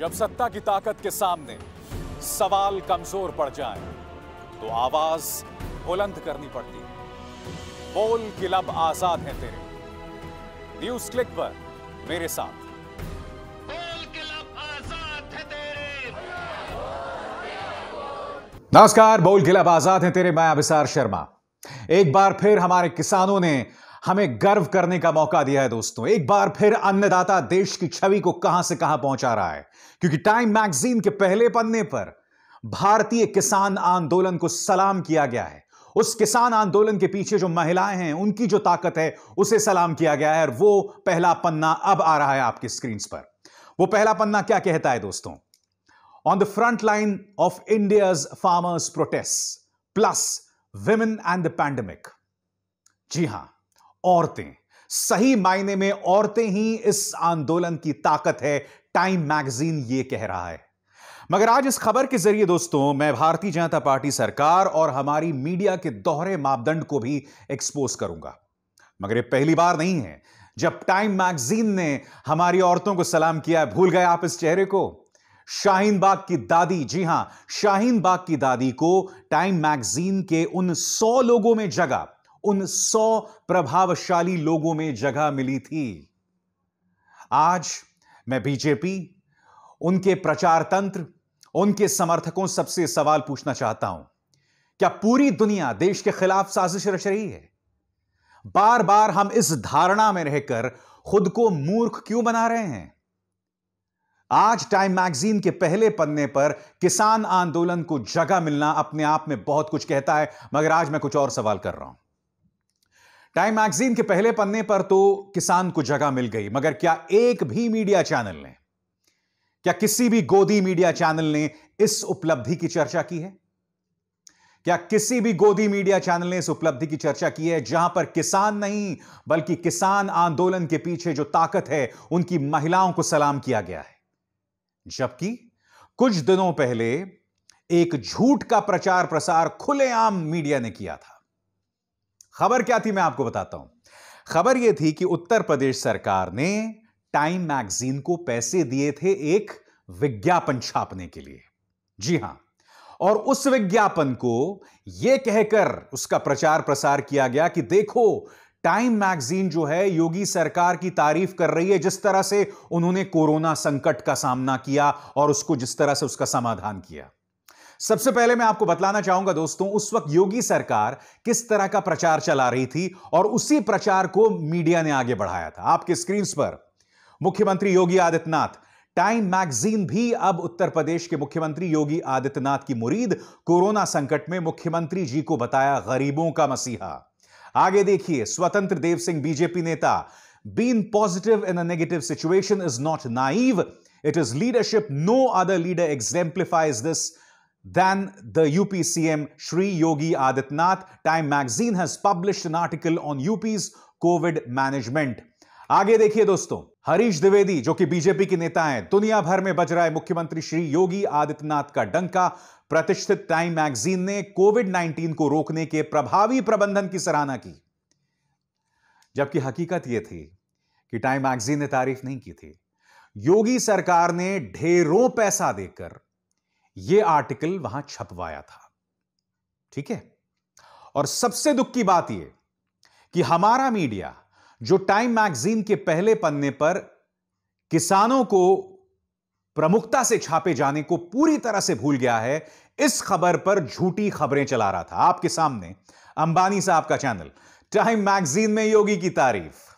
जब सत्ता की ताकत के सामने सवाल कमजोर पड़ जाए तो आवाज बुलंद करनी पड़ती है बोल के लब आजाद है तेरे न्यूज क्लिक पर मेरे साथ नमस्कार बोल किलब आजाद हैं तेरे मैं अभिसार शर्मा एक बार फिर हमारे किसानों ने हमें गर्व करने का मौका दिया है दोस्तों एक बार फिर अन्नदाता देश की छवि को कहां से कहां पहुंचा रहा है क्योंकि टाइम मैगजीन के पहले पन्ने पर भारतीय किसान आंदोलन को सलाम किया गया है उस किसान आंदोलन के पीछे जो महिलाएं हैं उनकी जो ताकत है उसे सलाम किया गया है और वो पहला पन्ना अब आ रहा है आपकी स्क्रीन पर वो पहला पन्ना क्या कहता है दोस्तों on the front line of India's farmers protest plus women and the pandemic जी हां औरतें सही मायने में औरतें ही इस आंदोलन की ताकत है टाइम मैगजीन ये कह रहा है मगर आज इस खबर के जरिए दोस्तों मैं भारतीय जनता पार्टी सरकार और हमारी मीडिया के दोहरे मापदंड को भी एक्सपोज करूंगा मगर ये पहली बार नहीं है जब टाइम मैगजीन ने हमारी औरतों को सलाम किया भूल गए आप इस चेहरे को शाहीन बाग की दादी जी हां शाहीन बाग की दादी को टाइम मैगजीन के उन सौ लोगों में जगह उन सौ प्रभावशाली लोगों में जगह मिली थी आज मैं बीजेपी उनके प्रचार तंत्र उनके समर्थकों सबसे सवाल पूछना चाहता हूं क्या पूरी दुनिया देश के खिलाफ साजिश रच रही है बार बार हम इस धारणा में रहकर खुद को मूर्ख क्यों बना रहे हैं आज टाइम मैगजीन के पहले पन्ने पर किसान आंदोलन को जगह मिलना अपने आप में बहुत कुछ कहता है मगर आज मैं कुछ और सवाल कर रहा हूं टाइम मैगजीन के पहले पन्ने पर तो किसान को जगह मिल गई मगर क्या एक भी मीडिया चैनल ने क्या किसी भी गोदी मीडिया चैनल ने इस उपलब्धि की चर्चा की है क्या किसी भी गोदी मीडिया चैनल ने इस उपलब्धि की चर्चा की है जहां पर किसान नहीं बल्कि किसान आंदोलन के पीछे जो ताकत है उनकी महिलाओं को सलाम किया गया है जबकि कुछ दिनों पहले एक झूठ का प्रचार प्रसार खुलेआम मीडिया ने किया था खबर क्या थी मैं आपको बताता हूं खबर यह थी कि उत्तर प्रदेश सरकार ने टाइम मैगजीन को पैसे दिए थे एक विज्ञापन छापने के लिए जी हां और उस विज्ञापन को यह कहकर उसका प्रचार प्रसार किया गया कि देखो टाइम मैगजीन जो है योगी सरकार की तारीफ कर रही है जिस तरह से उन्होंने कोरोना संकट का सामना किया और उसको जिस तरह से उसका समाधान किया सबसे पहले मैं आपको बतलाना चाहूंगा दोस्तों उस वक्त योगी सरकार किस तरह का प्रचार चला रही थी और उसी प्रचार को मीडिया ने आगे बढ़ाया था आपके स्क्रीन पर मुख्यमंत्री योगी आदित्यनाथ टाइम मैगजीन भी अब उत्तर प्रदेश के मुख्यमंत्री योगी आदित्यनाथ की मुरीद कोरोना संकट में मुख्यमंत्री जी को बताया गरीबों का मसीहा आगे देखिए स्वतंत्र देव सिंह बीजेपी नेता been positive in a negative situation is not naive it is leadership no other leader exemplifies this than the UP CM Shri Yogi Adityanath. Time magazine has published an article on UP's COVID management. आगे देखिए दोस्तों हरीश द्विवेदी जो कि BJP के नेता हैं दुनिया भर में बज रहा है मुख्यमंत्री श्री योगी आदित्यनाथ का डंका प्रतिष्ठित टाइम मैगजीन ने कोविड 19 को रोकने के प्रभावी प्रबंधन की सराहना की जबकि हकीकत यह थी कि टाइम मैगजीन ने तारीफ नहीं की थी योगी सरकार ने ढेरों पैसा देकर ये आर्टिकल वहां छपवाया था ठीक है और सबसे दुख की बात यह कि हमारा मीडिया जो टाइम मैगजीन के पहले पन्ने पर किसानों को प्रमुखता से छापे जाने को पूरी तरह से भूल गया है इस खबर पर झूठी खबरें चला रहा था आपके सामने अंबानी साहब का चैनल टाइम मैगजीन में योगी की तारीफ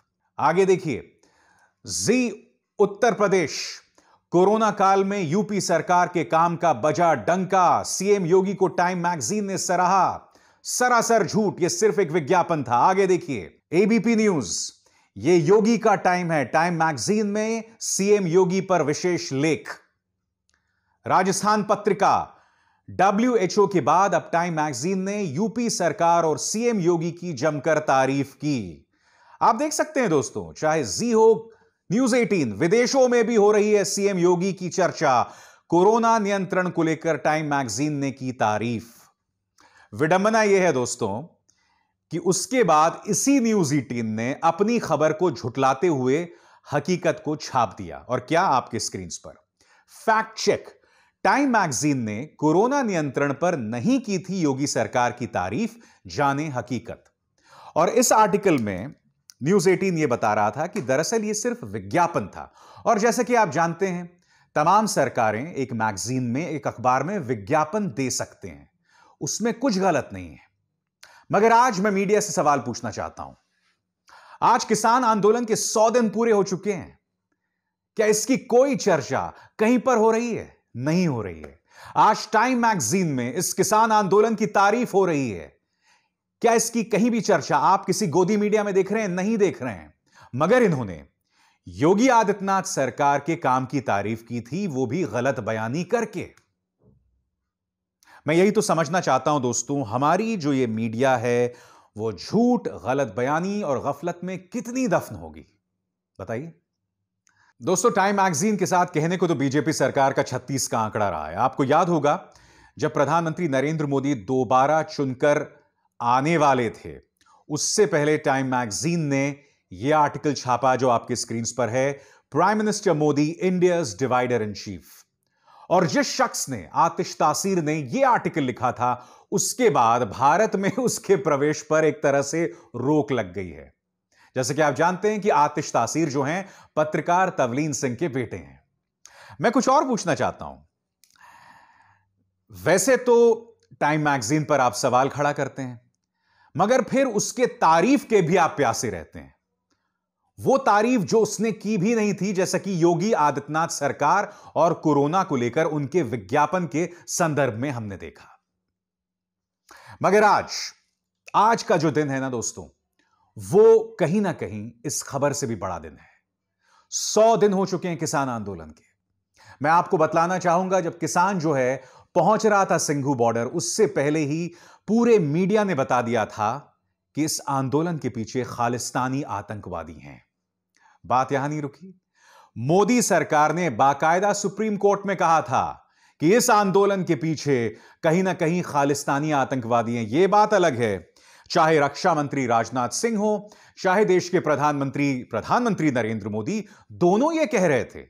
आगे देखिए जी उत्तर प्रदेश कोरोना काल में यूपी सरकार के काम का बजा डंका सीएम योगी को टाइम मैगजीन ने सराहा सरासर झूठ यह सिर्फ एक विज्ञापन था आगे देखिए एबीपी न्यूज ये योगी का टाइम है टाइम मैगजीन में सीएम योगी पर विशेष लेख राजस्थान पत्रिका डब्ल्यू के बाद अब टाइम मैगजीन ने यूपी सरकार और सीएम योगी की जमकर तारीफ की आप देख सकते हैं दोस्तों चाहे जी हो न्यूज 18 विदेशों में भी हो रही है सीएम योगी की चर्चा कोरोना नियंत्रण को लेकर टाइम मैगजीन ने की तारीफ विडंबना यह है दोस्तों कि उसके बाद इसी न्यूज 18 ने अपनी खबर को झुटलाते हुए हकीकत को छाप दिया और क्या आपके स्क्रीन पर फैक्ट चेक टाइम मैगजीन ने कोरोना नियंत्रण पर नहीं की थी योगी सरकार की तारीफ जाने हकीकत और इस आर्टिकल में न्यूज 18 ये बता रहा था कि दरअसल ये सिर्फ विज्ञापन था और जैसे कि आप जानते हैं तमाम सरकारें एक मैगजीन में एक अखबार में विज्ञापन दे सकते हैं उसमें कुछ गलत नहीं है मगर आज मैं मीडिया से सवाल पूछना चाहता हूं आज किसान आंदोलन के सौ दिन पूरे हो चुके हैं क्या इसकी कोई चर्चा कहीं पर हो रही है नहीं हो रही है आज टाइम मैगजीन में इस किसान आंदोलन की तारीफ हो रही है क्या इसकी कहीं भी चर्चा आप किसी गोदी मीडिया में देख रहे हैं नहीं देख रहे हैं मगर इन्होंने योगी आदित्यनाथ सरकार के काम की तारीफ की थी वो भी गलत बयानी करके मैं यही तो समझना चाहता हूं दोस्तों हमारी जो ये मीडिया है वो झूठ गलत बयानी और गफलत में कितनी दफन होगी बताइए दोस्तों टाइम मैगजीन के साथ कहने को तो बीजेपी सरकार का छत्तीस का आंकड़ा रहा है आपको याद होगा जब प्रधानमंत्री नरेंद्र मोदी दोबारा चुनकर आने वाले थे उससे पहले टाइम मैगजीन ने यह आर्टिकल छापा जो आपके स्क्रीन पर है prime minister Modi India divider in chief और जिस शख्स ने आतिश तासीर ने यह आर्टिकल लिखा था उसके बाद भारत में उसके प्रवेश पर एक तरह से रोक लग गई है जैसे कि आप जानते हैं कि आतिश तासीर जो हैं पत्रकार तवलीन सिंह के बेटे हैं मैं कुछ और पूछना चाहता हूं वैसे तो टाइम मैगजीन पर आप सवाल खड़ा करते हैं मगर फिर उसके तारीफ के भी आप प्यासे रहते हैं वो तारीफ जो उसने की भी नहीं थी जैसा कि योगी आदित्यनाथ सरकार और कोरोना को लेकर उनके विज्ञापन के संदर्भ में हमने देखा मगर आज आज का जो दिन है ना दोस्तों वो कहीं ना कहीं इस खबर से भी बड़ा दिन है सौ दिन हो चुके हैं किसान आंदोलन के मैं आपको बतलाना चाहूंगा जब किसान जो है पहुंच रहा था सिंघू बॉर्डर उससे पहले ही पूरे मीडिया ने बता दिया था कि इस आंदोलन के पीछे खालिस्तानी आतंकवादी हैं बात यहां नहीं रुकी मोदी सरकार ने बाकायदा सुप्रीम कोर्ट में कहा था कि इस आंदोलन के पीछे कहीं ना कहीं खालिस्तानी आतंकवादी हैं यह बात अलग है चाहे रक्षा मंत्री राजनाथ सिंह हो चाहे देश के प्रधानमंत्री प्रधानमंत्री नरेंद्र मोदी दोनों ये कह रहे थे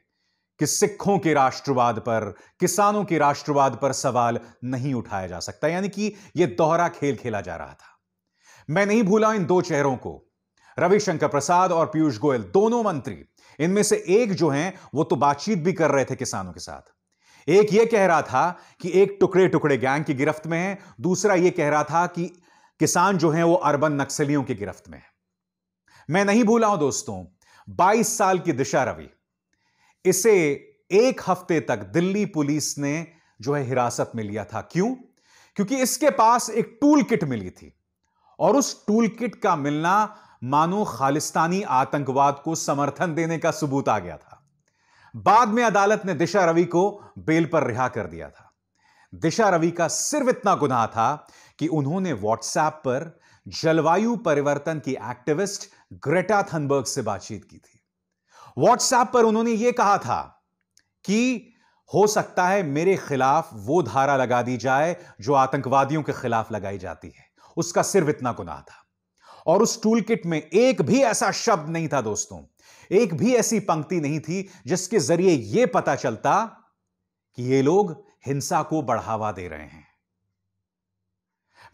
कि सिखों के राष्ट्रवाद पर किसानों के राष्ट्रवाद पर सवाल नहीं उठाया जा सकता यानी कि यह दोहरा खेल खेला जा रहा था मैं नहीं भूला इन दो चेहरों को रविशंकर प्रसाद और पीयूष गोयल दोनों मंत्री इनमें से एक जो हैं वो तो बातचीत भी कर रहे थे किसानों के साथ एक ये कह रहा था कि एक टुकड़े टुकड़े गैंग की गिरफ्त में है दूसरा ये कह रहा था कि किसान जो हैं वो अर्बन नक्सलियों की गिरफ्त में है मैं नहीं भूला हूं दोस्तों 22 साल की दिशा रवि इसे एक हफ्ते तक दिल्ली पुलिस ने जो है हिरासत में लिया था क्यों क्योंकि इसके पास एक टूल किट मिली थी और उस टूल किट का मिलना मानो खालिस्तानी आतंकवाद को समर्थन देने का सबूत आ गया था बाद में अदालत ने दिशा रवि को बेल पर रिहा कर दिया था दिशा रवि का सिर्फ इतना गुनाह था कि उन्होंने व्हाट्सएप पर जलवायु परिवर्तन की एक्टिविस्ट ग्रेटा थनबर्ग से बातचीत की थी व्हाट्सएप पर उन्होंने यह कहा था कि हो सकता है मेरे खिलाफ वो धारा लगा दी जाए जो आतंकवादियों के खिलाफ लगाई जाती है उसका सिर्फ इतना गुनाह था और उस टूल किट में एक भी ऐसा शब्द नहीं था दोस्तों एक भी ऐसी पंक्ति नहीं थी जिसके जरिए यह पता चलता कि ये लोग हिंसा को बढ़ावा दे रहे हैं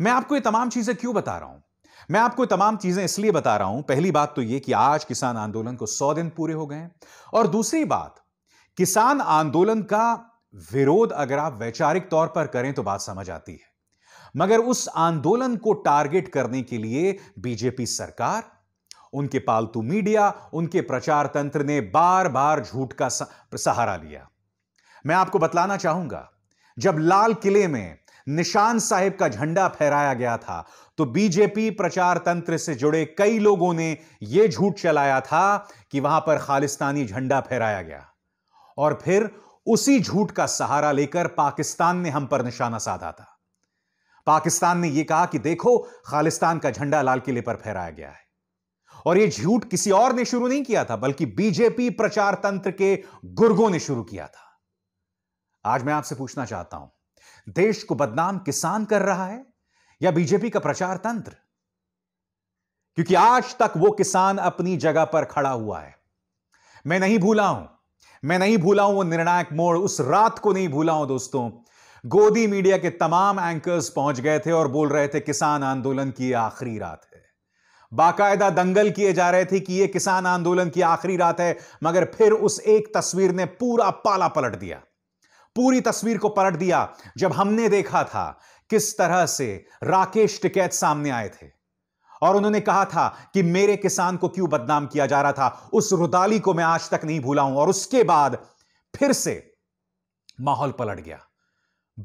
मैं आपको ये तमाम चीजें क्यों बता रहा हूं मैं आपको तमाम चीजें इसलिए बता रहा हूं पहली बात तो यह कि आज किसान आंदोलन को सौ दिन पूरे हो गए और दूसरी बात किसान आंदोलन का विरोध अगर आप वैचारिक तौर पर करें तो बात समझ आती है मगर उस आंदोलन को टारगेट करने के लिए बीजेपी सरकार उनके पालतू मीडिया उनके प्रचार तंत्र ने बार बार झूठ का सहारा लिया मैं आपको बतलाना चाहूंगा जब लाल किले में निशान साहिब का झंडा फहराया गया था तो बीजेपी प्रचार तंत्र से जुड़े कई लोगों ने यह झूठ चलाया था कि वहां पर खालिस्तानी झंडा फहराया गया और फिर उसी झूठ का सहारा लेकर पाकिस्तान ने हम पर निशाना साधा था पाकिस्तान ने यह कहा कि देखो खालिस्तान का झंडा लाल किले पर फहराया गया है और यह झूठ किसी और ने शुरू नहीं किया था बल्कि बीजेपी प्रचार तंत्र के गुर्गों ने शुरू किया था आज मैं आपसे पूछना चाहता हूं देश को बदनाम किसान कर रहा है या बीजेपी का प्रचार तंत्र क्योंकि आज तक वो किसान अपनी जगह पर खड़ा हुआ है मैं नहीं भूला हूं मैं नहीं भूला हूं वो निर्णायक मोड़ उस रात को नहीं भूला हूं दोस्तों गोदी मीडिया के तमाम एंकर्स पहुंच गए थे और बोल रहे थे किसान आंदोलन की आखिरी रात है बाकायदा दंगल किए जा रहे थे कि यह किसान आंदोलन की आखिरी रात है मगर फिर उस एक तस्वीर ने पूरा पाला पलट दिया पूरी तस्वीर को पलट दिया जब हमने देखा था किस तरह से राकेश टिकैत सामने आए थे और उन्होंने कहा था कि मेरे किसान को क्यों बदनाम किया जा रहा था उस रुदाली को मैं आज तक नहीं भूला हूं और उसके बाद फिर से माहौल पलट गया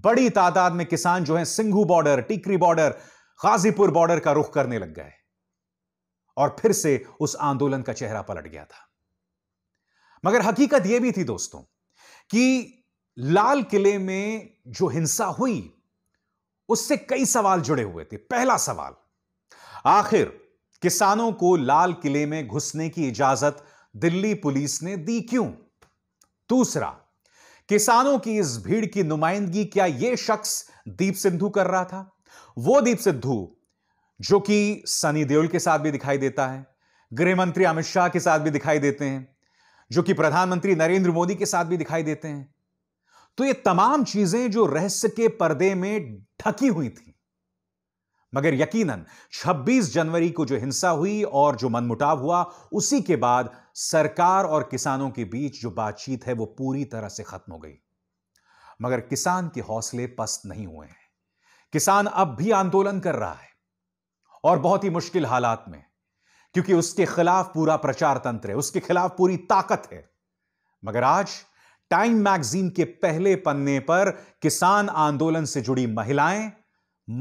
बड़ी तादाद में किसान जो है Singhu border Tikri border Ghazipur border का रुख करने लग गए और फिर से उस आंदोलन का चेहरा पलट गया था मगर हकीकत यह भी थी दोस्तों कि लाल किले में जो हिंसा हुई उससे कई सवाल जुड़े हुए थे पहला सवाल आखिर किसानों को लाल किले में घुसने की इजाजत दिल्ली पुलिस ने दी क्यों दूसरा किसानों की इस भीड़ की नुमाइंदगी क्या यह शख्स दीप सिंधु कर रहा था वो दीप सिद्धू जो कि सनी देओल के साथ भी दिखाई देता है गृहमंत्री अमित शाह के साथ भी दिखाई देते हैं जो कि प्रधानमंत्री नरेंद्र मोदी के साथ भी दिखाई देते हैं तो ये तमाम चीजें जो रहस्य के पर्दे में ढकी हुई थी मगर यकीनन 26 जनवरी को जो हिंसा हुई और जो मनमुटाव हुआ उसी के बाद सरकार और किसानों के बीच जो बातचीत है वो पूरी तरह से खत्म हो गई मगर किसान के हौसले पस्त नहीं हुए हैं किसान अब भी आंदोलन कर रहा है और बहुत ही मुश्किल हालात में क्योंकि उसके खिलाफ पूरा प्रचार तंत्र है उसके खिलाफ पूरी ताकत है मगर आज टाइम मैगजीन के पहले पन्ने पर किसान आंदोलन से जुड़ी महिलाएं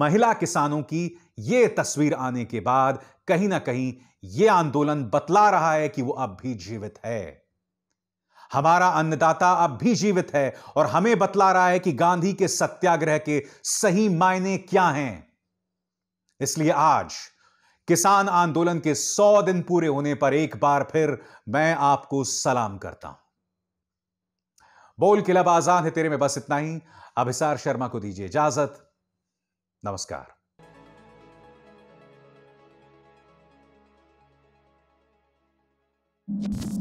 महिला किसानों की यह तस्वीर आने के बाद कहीं ना कहीं यह आंदोलन बतला रहा है कि वो अब भी जीवित है हमारा अन्नदाता अब भी जीवित है और हमें बतला रहा है कि गांधी के सत्याग्रह के सही मायने क्या हैं इसलिए आज किसान आंदोलन के सौ दिन पूरे होने पर एक बार फिर मैं आपको सलाम करता हूं बोल किलब आजाद है तेरे में बस इतना ही अभिसार शर्मा को दीजिए इजाजत नमस्कार you